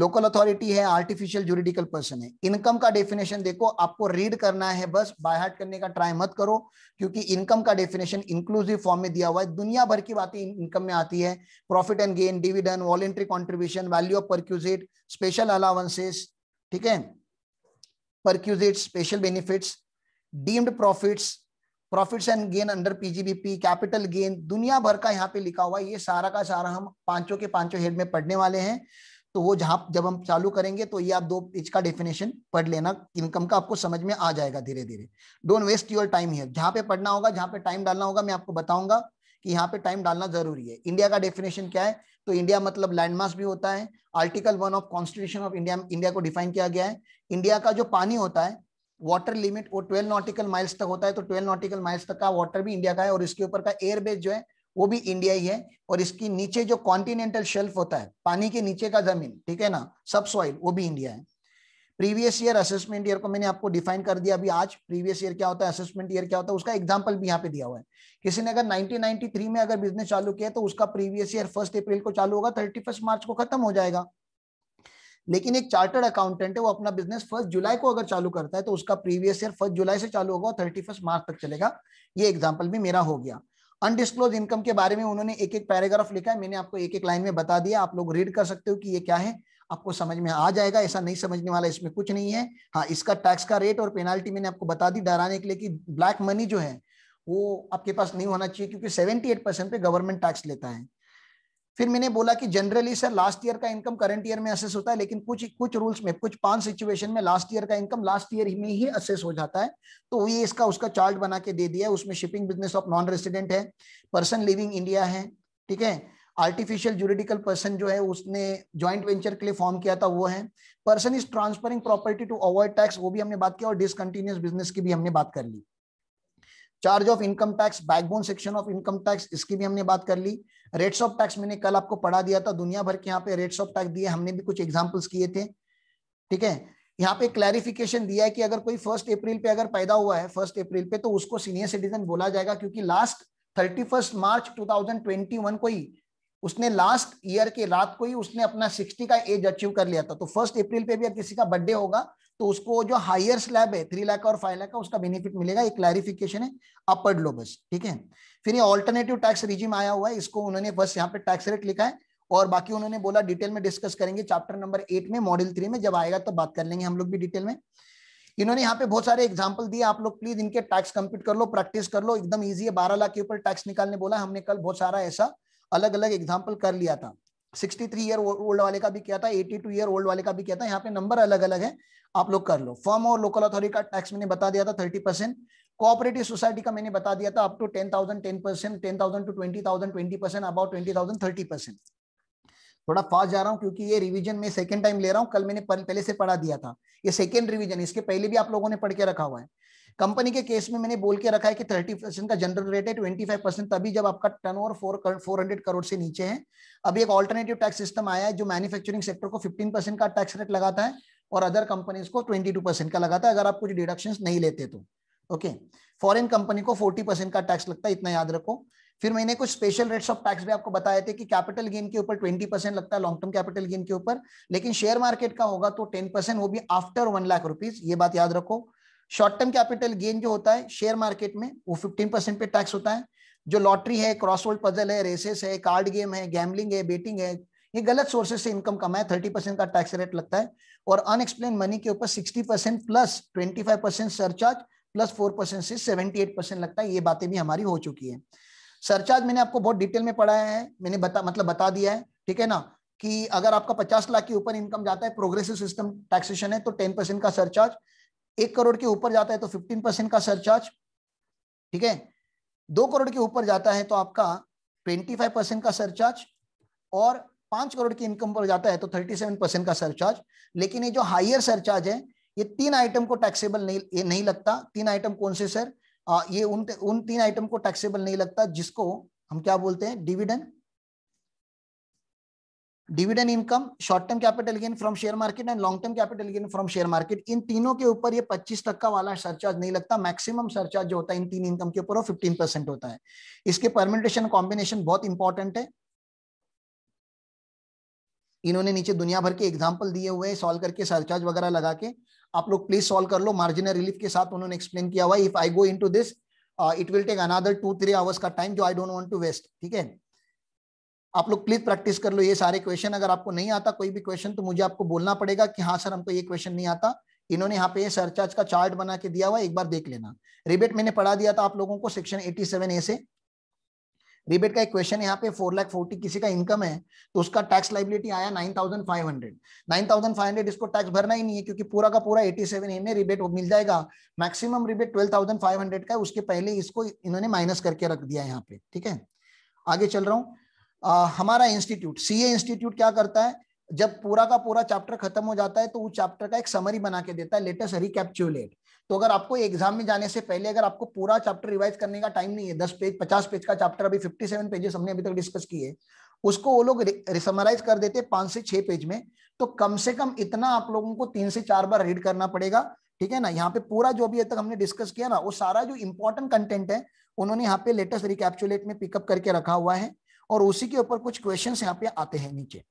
लोकल अथॉरिटी है आर्टिफिशियल जुरिडिकल पर्सन है इनकम का डेफिनेशन देखो आपको रीड करना है बस बाय हार्ट करने का ट्राई मत करो क्योंकि इनकम का डेफिनेशन इंक्लूसिव फॉर्म में दिया हुआ है दुनिया भर की बातें इनकम में आती है profit and gain dividend voluntary contribution value of perquisite special allowances ठीक है perquisite special benefits deemed profits profits and gain under PGBP capital gain दुनिया भर का यहाँ पे लिखा हुआ है ये सारा का सारा हम पांचों के पांचों हेड में पढ़ने वाले हैं तो वो जहां जब हम चालू करेंगे तो ये आप दो पेज का डेफिनेशन पढ़ लेना इनकम का आपको समझ में आ जाएगा धीरे धीरे don't waste your time here जहां पे पढ़ना होगा जहां पे टाइम डालना होगा मैं आपको बताऊंगा कि यहाँ पे टाइम डालना जरूरी है इंडिया का डेफिनेशन क्या है तो इंडिया मतलब लैंडमार्क भी होता है article one of constitution of India India को डिफाइन किया गया है इंडिया का जो पानी होता है वाटर लिमिट वो 12 नॉटिकल माइल्स तक होता है तो 12 नॉटिकल माइल्स तक का वाटर भी इंडिया का है और इसके ऊपर का एयरबेस जो है वो भी इंडिया ही है और इसकी नीचे जो कॉन्टिनेंटल शेल्फ होता है पानी के नीचे का जमीन ठीक है ना सब सॉइल वो भी इंडिया है प्रीवियस ईयर असेसमेंट ईयर को मैंने आपको डिफाइन कर दिया अभी आज प्रीवियस ईयर क्या होता है असेसमेंट ईयर क्या होता है उसका एग्जाम्पल भी यहाँ पे दिया हुआ है किसी ने अगर 1993 में अगर बिजनेस चालू किया तो उसका प्रीवियस ईयर फर्स्ट अप्रैल को चालू होगा थर्टी मार्च को खत्म हो जाएगा लेकिन एक चार्टर्ड अकाउंटेंट है वो अपना बिजनेस फर्स्ट जुलाई को अगर चालू करता है तो उसका प्रीवियस ईयर फर्स्ट जुलाई से चालू होगा और थर्टी मार्च तक चलेगा ये एग्जाम्पल भी मेरा हो गया अनडिस्क्लोज इनकम के बारे में उन्होंने एक एक पैराग्राफ लिखा है मैंने आपको एक एक लाइन में बता दिया आप लोग रीड कर सकते हो कि ये क्या है आपको समझ में आ जाएगा ऐसा नहीं समझने वाला इसमें कुछ नहीं है हाँ इसका टैक्स का रेट और पेनाल्टी मैंने आपको बता दी डराने के लिए कि ब्लैक मनी जो है वो आपके पास नहीं होना चाहिए क्योंकि एट परसेंट पे गवर्नमेंट टैक्स लेता है फिर मैंने बोला कि जनरली सर लास्ट ईयर का इनकम करंट ईयर में असेस होता है लेकिन कुछ कुछ रूल्स में कुछ पांच सिचुएशन में लास्ट ईयर का इनकम लास्ट ईयर में ही असेस हो जाता है तो ये इसका उसका चार्ट बना के दे दिया उसमें shipping business of non resident है पर्सन लिविंग इंडिया है ठीक है आर्टिफिशियल जुरिडिकल पर्सन जो है उसने ज्वाइंट वेंचर के लिए फॉर्म किया था वो है person is transferring property to avoid tax वो भी हमने बात किया और डिसकंटिन्यूस बिजनेस की भी हमने बात कर ली charge of income tax backbone section of income tax इसकी भी हमने बात कर ली रेट्स ऑफ टैक्स मैंने कल आपको पढ़ा दिया था दुनिया भर के यहाँ पे रेट्स ऑफ टैक्स दिए हमने भी कुछ एग्जाम्पल्स किए थे ठीक है यहाँ पे क्लैरिफिकेशन दिया है कि अगर कोई फर्स्ट अप्रैल पे अगर पैदा हुआ है फर्स्ट अप्रैल पे तो उसको सीनियर सिटीजन बोला जाएगा क्योंकि last thirty first March two thousand twenty one को ही उसने लास्ट ईयर के रात को ही उसने अपना सिक्सटी का एज अचीव कर लिया था तो फर्स्ट अप्रैल पे भी अगर किसी का बर्थडे होगा तो उसको जो हायर स्लैब है थ्री लाख और फाइव लाख का उसका बेनिफिट मिलेगा एक क्लैरिफिकेशन है अपर्ड लोबस बस ठीक है फिर ये ऑल्टरनेटिव टैक्स रिजिम आया हुआ है इसको उन्होंने बस यहाँ पे टैक्स रेट लिखा है और बाकी उन्होंने बोला डिटेल में डिस्कस करेंगे चैप्टर नंबर एट में मॉडल थ्री में जब आएगा तो बात कर लेंगे हम लोग भी डिटेल में इन्होंने यहाँ पे बहुत सारे एग्जाम्पल दिए आप लोग प्लीज इनके टैक्स कंप्लीट कर लो प्रैक्टिस कर लो एकदम ईजी है बारह लाख के ऊपर टैक्स निकालने बोला हमने कल बहुत सारा ऐसा अलग अलग एग्जाम्पल कर लिया था 63 ईयर ओल्ड वाले का भी किया था 82 ईयर ओल्ड वाले का भी किया था यहाँ पे नंबर अलग अलग है आप लोग कर लो फर्म और लोकल अथॉरिटी का टैक्स मैंने बता दिया था 30 परसेंट कोऑपरेटिव सोसाइटी का मैंने बता दिया था up to 10,000 10 percent ten thousand to twenty thousand twenty percent about twenty thousand thirty percent थोड़ा फास्ट जा रहा हूँ क्योंकि ये रिविजन में सेकंड टाइम ले रहा हूँ कल मैंने पहले से पढ़ा दिया था ये सेकंड रिविजन इसके पहले भी आप लोगों ने पढ़ के रखा हुआ है कंपनी के केस में मैंने बोल के रखा है कि थर्टी परसेंट का जनरल रेट है ट्वेंटी फाइव परसेंट तभी जब आपका turnover four hundred crore से नीचे है अभी एक ऑल्टरनेटिव टैक्स सिस्टम आया है जो मैन्युफैक्चरिंग सेक्टर को फिफ्टीन परसेंट का टैक्स रेट लगाता है और अदर कंपनीज को ट्वेंटी टू परसेंट का लगाता है अगर आप कुछ डिडक्शन नहीं लेते तो ओके फॉरन कंपनी को फोर्टी परसेंट का टैक्स लगता है इतना याद रखो फिर मैंने कुछ स्पेशल रेट्स ऑफ टैक्स भी आपको बताए थे कि कैपिटल गेन के ऊपर ट्वेंटी परसेंट लगता है लॉन्ग टर्म कैपिटल गेन के ऊपर लेकिन शेयर मार्केट का होगा तो टेन परसेंट वो भी आफ्टर वन लाख रुपीज ये बात याद रखो शॉर्ट टर्म कैपिटल गेन जो होता है शेयर मार्केट में वो फिफ्टीन परसेंट पे टैक्स होता है जो लॉटरी है क्रॉसवर्ड पजल है रेसेस है कार्ड गेम है गैमलिंग है बेटिंग है ये गलत सोर्सेस से इनकम है थर्टी परसेंट का टैक्स रेट लगता है और अनएक्सप्लेन मनी के ऊपर sixty percent plus twenty five percent surcharge plus four percent से सेवेंटी एट परसेंट लगता है ये बातें भी हमारी हो चुकी है सरचार्ज मैंने आपको बहुत डिटेल में पढ़ाया है मैंने बता मतलब बता दिया है ठीक है ना कि अगर आपका पचास लाख के ऊपर इनकम जाता है प्रोग्रेसिव सिस्टम टैक्सेशन है तो टेन परसेंट का सरचार्ज एक करोड़ के ऊपर जाता है तो फिफ्टीन परसेंट का सरचार्ज ठीक है दो करोड़ के ऊपर जाता है तो आपका ट्वेंटी फाइव परसेंट का सरचार्ज और पांच करोड़ की इनकम पर जाता है तो थर्टी सेवन परसेंट का सरचार्ज लेकिन ये जो हाइयर सरचार्ज है ये तीन आइटम को टैक्सेबल नहीं ये नहीं लगता तीन आइटम कौन से सर आ, ये उन उन तीन आइटम को टैक्सेबल नहीं लगता जिसको हम क्या बोलते हैं dividend dividend income short term capital gain from share market and long term capital gain from share market इन तीनों के ऊपर ये 25 तक का वाला सरचार्ज नहीं लगता मैक्सिमम सरचार्ज जो होता है इन तीन इनकम के ऊपर वो 15 परसेंट होता है इसके परमिटेशन कॉम्बिनेशन बहुत इंपॉर्टेंट है इन्होंने नीचे दुनिया भर के एग्जाम्पल दिए हुए सोल्व सॉल्व करके सरचार्ज वगैरह लगा के आप लोग प्लीज सॉल्व कर लो मार्जिनल रिलीफ के साथ उन्होंने एक्सप्लेन किया हुआ if I go into this it will take another two three hours का टाइम जो I don't want to waste ठीक है आप लोग प्लीज प्रैक्टिस कर लो ये सारे क्वेश्चन अगर आपको नहीं आता कोई भी क्वेश्चन तो मुझे आपको बोलना पड़ेगा कि हाँ सर हमको ये क्वेश्चन नहीं आता इन्होंने यहाँ पे सरचार्ज का चार्ट बना के दिया हुआ एक बार देख लेना रिबेट मैंने पढ़ा दिया था आप लोगों को सेक्शन एटी ए से रिबेट का एक क्वेश्चन यहाँ पे फोर लाख फोर्टी किसी का इनकम है तो उसका टैक्स लाइबिलिटी आया nine thousand five hundred nine thousand five hundred इसको टैक्स भरना ही नहीं है क्योंकि पूरा का पूरा एटी सेवन ए में रिबेट मिल जाएगा maximum rebate twelve thousand five hundred का उसके पहले इसको इन्होंने माइनस करके रख दिया यहाँ पे ठीक है आगे चल रहा हूँ आ, हमारा इंस्टीट्यूट सी इंस्टीट्यूट क्या करता है जब पूरा का पूरा चैप्टर खत्म हो जाता है तो उस चैप्टर का एक समरी बना के देता है लेटेस्ट रिकैप्चुलेट तो अगर आपको एग्जाम में जाने से पहले अगर आपको पूरा चैप्टर रिवाइज करने का टाइम नहीं है दस पेज पचास पेज का चैप्टर अभी फिफ्टी सेवन पेजेस हमने अभी तक डिस्कस किए उसको वो लोग समराइज कर देते हैं पांच से छह पेज में तो कम से कम इतना आप लोगों को तीन से चार बार रीड करना पड़ेगा ठीक है ना यहाँ पे पूरा जो अभी तक हमने डिस्कस किया ना वो सारा जो इम्पोर्टेंट कंटेंट है उन्होंने यहाँ पे लेटेस्ट रिकैप्चुलेट में पिकअप करके रखा हुआ है और उसी के ऊपर कुछ क्वेश्चन यहाँ पे आते हैं नीचे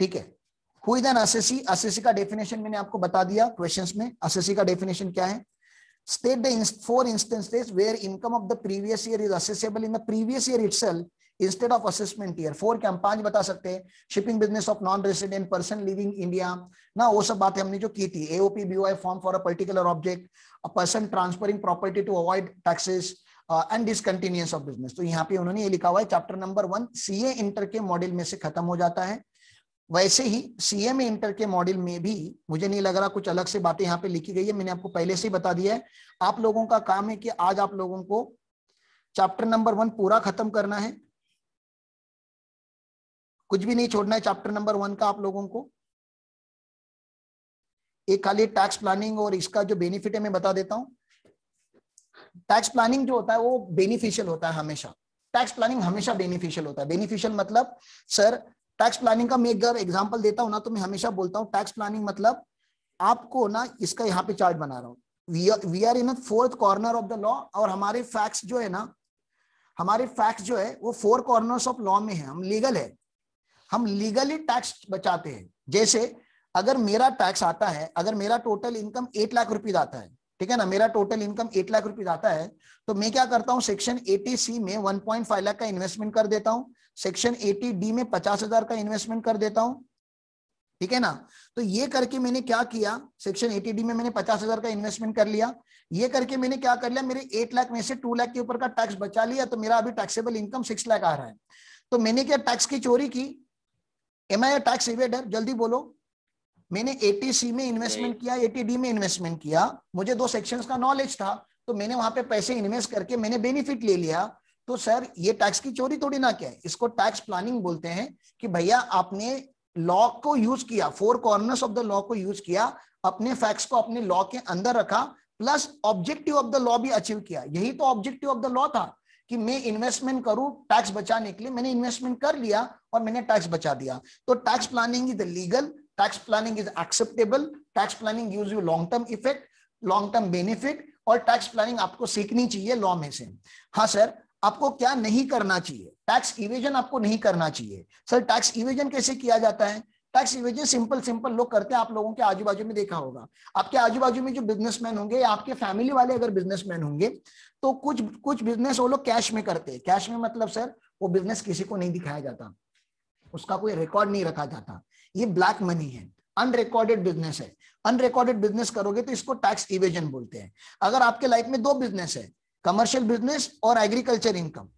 ठीक है हुईदन असेसी असेसी का डेफिनेशन मैंने आपको बता दिया क्वेश्चन में असेसी का डेफिनेशन क्या है state the four instances where income of the previous year is assessable in the previous year it itself instead of assessment year four के हम पांच बता सकते हैं shipping business of non resident person living India ना वो सब बातें हमने जो की थी AOP be form for a particular object a person transferring property to avoid taxes discontinuance of business तो यहाँ पे उन्होंने ये लिखा हुआ है chapter number one C A inter के मॉडल में से खत्म हो जाता है वैसे ही सी इंटर के मॉडल में भी मुझे नहीं लग रहा कुछ अलग से बातें यहाँ पे लिखी गई है मैंने आपको पहले से ही बता दिया है आप लोगों का काम है कि आज आप लोगों को चैप्टर नंबर वन पूरा खत्म करना है कुछ भी नहीं छोड़ना है चैप्टर नंबर वन का आप लोगों को एक खाली टैक्स प्लानिंग और इसका जो बेनिफिट है मैं बता देता हूं टैक्स प्लानिंग जो होता है वो बेनिफिशियल होता है हमेशा टैक्स प्लानिंग हमेशा बेनिफिशियल होता है बेनिफिशियल मतलब सर टैक्स प्लानिंग का मैं अगर एग्जाम्पल देता हूँ ना तो मैं हमेशा बोलता हूँ टैक्स प्लानिंग मतलब आपको ना इसका यहाँ पे चार्ट बना रहा हूँ we are in fourth corner of the law और हमारे फैक्ट्स जो है ना हमारे फैक्ट्स जो है वो फोर कॉर्नर ऑफ लॉ में है हम लीगल है हम लीगली टैक्स बचाते हैं जैसे अगर मेरा टैक्स आता है अगर मेरा total income eight lakh rupees आता है ठीक है ना मेरा total income eight lakh rupees आता है तो मैं क्या करता हूँ सेक्शन एटी सी में वन पॉइंट फाइव लाख का इन्वेस्टमेंट कर देता हूँ सेक्शन एटी डी में पचास हजार का इन्वेस्टमेंट कर देता हूँ ठीक है ना तो ये करके मैंने क्या किया सेक्शन एटी डी में मैंने पचास हजार का इन्वेस्टमेंट कर लिया ये करके मैंने क्या कर लिया मेरे एट लाख में से टू लाख के ऊपर का टैक्स बचा लिया तो मेरा अभी टैक्सेबल इनकम सिक्स लाख आ रहा है तो मैंने क्या टैक्स की चोरी की एम आई टैक्स इवेडर जल्दी बोलो मैंने सी में इन्वेस्टमेंट किया डी में इन्वेस्टमेंट किया मुझे दो सेक्शन का नॉलेज था तो मैंने वहां पे पैसे इन्वेस्ट करके मैंने बेनिफिट ले लिया तो सर ये टैक्स की चोरी थोड़ी ना क्या है इसको टैक्स प्लानिंग बोलते हैं कि भैया आपने लॉ को यूज किया four corners of the law को यूज किया अपने फैक्ट्स को अपने लॉ के अंदर रखा plus objective of the law भी अचीव किया यही तो ऑब्जेक्टिव ऑफ द लॉ था कि मैं इन्वेस्टमेंट करूं टैक्स बचाने के लिए मैंने इन्वेस्टमेंट कर लिया और मैंने टैक्स बचा दिया तो tax planning is the legal tax planning is acceptable tax planning gives you long term effect long term benefit और टैक्स प्लानिंग आपको सीखनी चाहिए लॉ में से हाँ सर आपको क्या नहीं करना चाहिए टैक्स इवेजन आपको नहीं करना चाहिए सर टैक्स इवेजन कैसे किया जाता है टैक्स इवेजन सिंपल सिंपल लोग करते हैं आप लोगों के आजू बाजू में देखा होगा आपके आजू बाजू में जो बिजनेसमैन होंगे या आपके फैमिली वाले अगर बिजनेसमैन होंगे तो कुछ कुछ बिजनेस वो लोग कैश में करते हैं कैश में मतलब सर वो बिजनेस किसी को नहीं दिखाया जाता उसका कोई रिकॉर्ड नहीं रखा जाता ये ब्लैक मनी है अनरिकॉर्डेड बिजनेस है अनरिकॉर्डेड बिजनेस करोगे तो इसको टैक्स इवेजन बोलते हैं अगर आपके लाइफ में दो बिजनेस है कमर्शियल बिजनेस और एग्रीकल्चर इनकम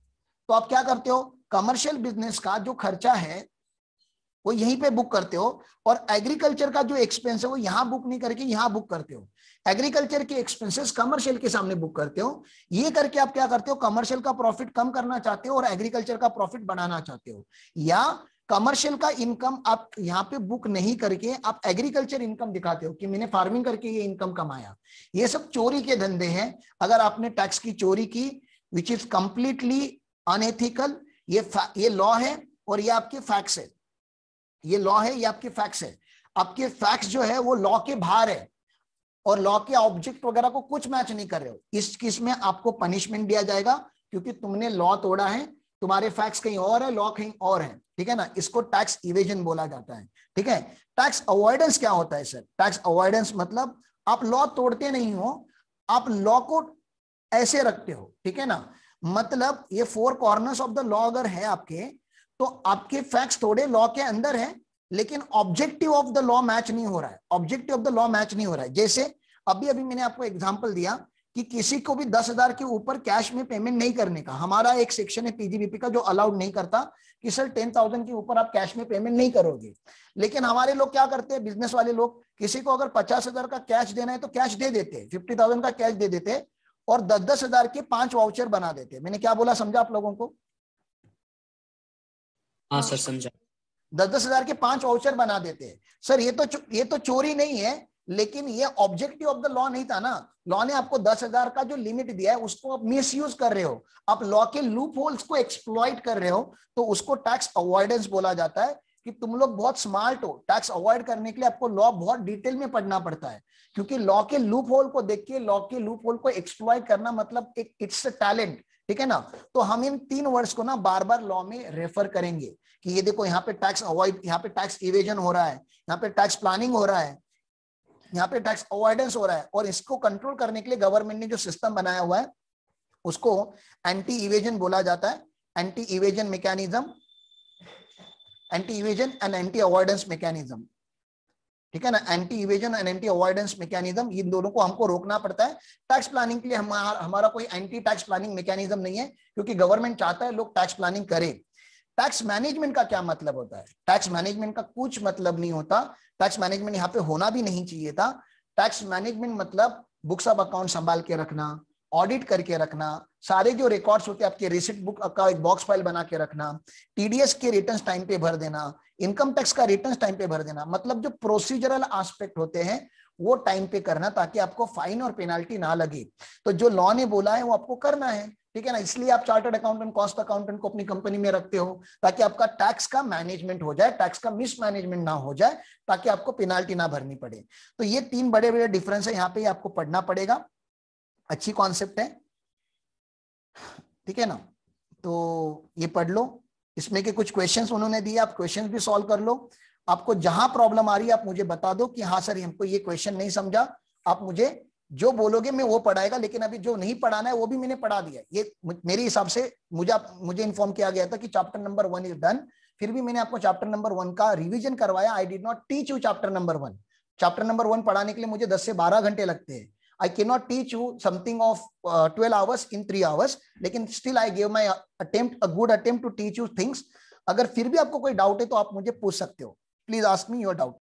तो आप क्या करते हो कमर्शियल बिजनेस का जो खर्चा है वो यहीं पे बुक करते हो और एग्रीकल्चर का जो एक्सपेंस है वो यहां बुक नहीं करके यहां बुक करते हो एग्रीकल्चर के एक्सपेंसेस कमर्शियल के सामने बुक करते हो ये करके आप क्या करते हो कमर्शियल का प्रॉफिट कम करना चाहते हो और एग्रीकल्चर का प्रॉफिट बढ़ाना चाहते हो या कमर्शियल का इनकम आप यहाँ पे बुक नहीं करके आप एग्रीकल्चर इनकम दिखाते हो कि मैंने फार्मिंग करके ये इनकम कमाया ये सब चोरी के धंधे हैं अगर आपने टैक्स की चोरी की विच इज कंप्लीटली अनएथिकल ये ये लॉ है और ये आपके फैक्स है ये लॉ है ये आपके फैक्स है आपके फैक्स जो है वो लॉ के बाहर है और लॉ के ऑब्जेक्ट वगैरह को कुछ मैच नहीं कर रहे हो इस किस में आपको पनिशमेंट दिया जाएगा क्योंकि तुमने लॉ तोड़ा है तुम्हारे फैक्स कहीं और है लॉ कहीं और है ठीक है ना इसको टैक्स इवेजन बोला जाता है ठीक है टैक्स अवॉइडेंस क्या होता है सर टैक्स अवॉइडेंस मतलब आप लॉ तोड़ते नहीं हो आप लॉ को ऐसे रखते हो ठीक है ना मतलब ये four corners of the law अगर है आपके तो आपके फैक्स थोड़े लॉ के अंदर है लेकिन objective of the law match नहीं हो रहा है objective of the law match नहीं हो रहा है जैसे अभी अभी मैंने आपको एग्जाम्पल दिया कि किसी को भी दस हजार के ऊपर कैश में पेमेंट नहीं करने का हमारा एक सेक्शन है पीजीबीपी का जो अलाउड नहीं करता कि सर टेन थाउजेंड के ऊपर आप कैश में पेमेंट नहीं करोगे लेकिन हमारे लोग क्या करते हैं बिजनेस वाले लोग किसी को अगर पचास हजार का कैश देना है तो कैश दे देते हैं फिफ्टी थाउजेंड का कैश दे देते और दस दस हजार के पांच वाउचर बना देते मैंने क्या बोला समझा आप लोगों को हाँ सर समझा दस दस हजार के पांच वाउचर बना देते हैं सर ये तो ये तो चोरी नहीं है लेकिन ये ऑब्जेक्टिव ऑफ द लॉ नहीं था ना लॉ ने आपको दस हजार का जो लिमिट दिया है उसको आप मिस यूज कर रहे हो आप लॉ के लूप होल्स को एक्सप्लॉइट कर रहे हो तो उसको टैक्स अवॉइडेंस बोला जाता है कि तुम लोग बहुत स्मार्ट हो टैक्स अवॉइड करने के लिए आपको लॉ बहुत डिटेल में पढ़ना पड़ता है क्योंकि लॉ के लूप होल को देख के लॉ के लूप होल को एक्सप्लॉइट करना मतलब एक इट्स अ टैलेंट ठीक है ना तो हम इन तीन वर्ड्स को ना बार बार लॉ में रेफर करेंगे कि ये देखो यहाँ पे टैक्स अवॉइड यहाँ पे टैक्स इवेजन हो रहा है यहाँ पे टैक्स प्लानिंग हो रहा है यहाँ पे टैक्स अवॉइडेंस हो रहा है और इसको कंट्रोल करने के लिए गवर्नमेंट ने जो सिस्टम बनाया हुआ है उसको एंटी इवेजन बोला जाता है anti evasion mechanism anti evasion and anti avoidance mechanism ठीक है ना anti evasion and anti avoidance mechanism इन दोनों को हमको रोकना पड़ता है टैक्स प्लानिंग के लिए हमारा हमारा कोई एंटी टैक्स प्लानिंग मैकेनिज्म नहीं है क्योंकि गवर्नमेंट चाहता है लोग टैक्स प्लानिंग करें टैक्स मैनेजमेंट का क्या मतलब होता है टैक्स मैनेजमेंट का कुछ मतलब नहीं होता टैक्स मैनेजमेंट यहाँ पे होना भी नहीं चाहिए था टैक्स मैनेजमेंट मतलब बुक्स ऑफ अकाउंट संभाल के रखना ऑडिट करके रखना सारे जो रिकॉर्ड्स होते हैं आपके रिसिट बुक का एक बॉक्स फाइल बना के रखना टीडीएस के रिटर्न टाइम पे भर देना इनकम टैक्स का रिटर्न टाइम पे भर देना मतलब जो प्रोसीजरल आस्पेक्ट होते हैं वो टाइम पे करना ताकि आपको फाइन और पेनाल्टी ना लगे तो जो लॉ ने बोला है वो आपको करना है ठीक है ना इसलिए आप चार्टर्ड अकाउंटेंट कॉस्ट अकाउंटेंट को अपनी कंपनी में रखते हो ताकि आपका टैक्स का मैनेजमेंट हो जाए टैक्स का मिसमैनेजमेंट ना हो जाए ताकि आपको पेनाल्टी ना भरनी पड़े तो ये तीन बड़े बड़े डिफरेंस है यहाँ पे आपको पढ़ना पड़ेगा अच्छी कॉन्सेप्ट है ठीक है ना तो ये पढ़ लो इसमें के कुछ क्वेश्चन उन्होंने दिए आप क्वेश्चन भी सॉल्व कर लो आपको जहां प्रॉब्लम आ रही है आप मुझे बता दो कि हाँ सर हमको ये क्वेश्चन नहीं समझा आप मुझे जो बोलोगे मैं वो पढ़ाएगा लेकिन अभी जो नहीं पढ़ाना है वो भी मैंने पढ़ा दिया ये मेरे हिसाब से मुझे मुझे इन्फॉर्म किया गया था कि chapter number one is done फिर भी मैंने आपको चैप्टर नंबर वन का रिविजन करवाया I did not teach you chapter number one chapter number one पढ़ाने के लिए मुझे दस से बारह घंटे लगते हैं I can not teach you something of twelve hours in three hours लेकिन still I gave my attempt good attempt to teach you things अगर फिर भी आपको कोई डाउट है तो आप मुझे पूछ सकते हो please ask me your doubt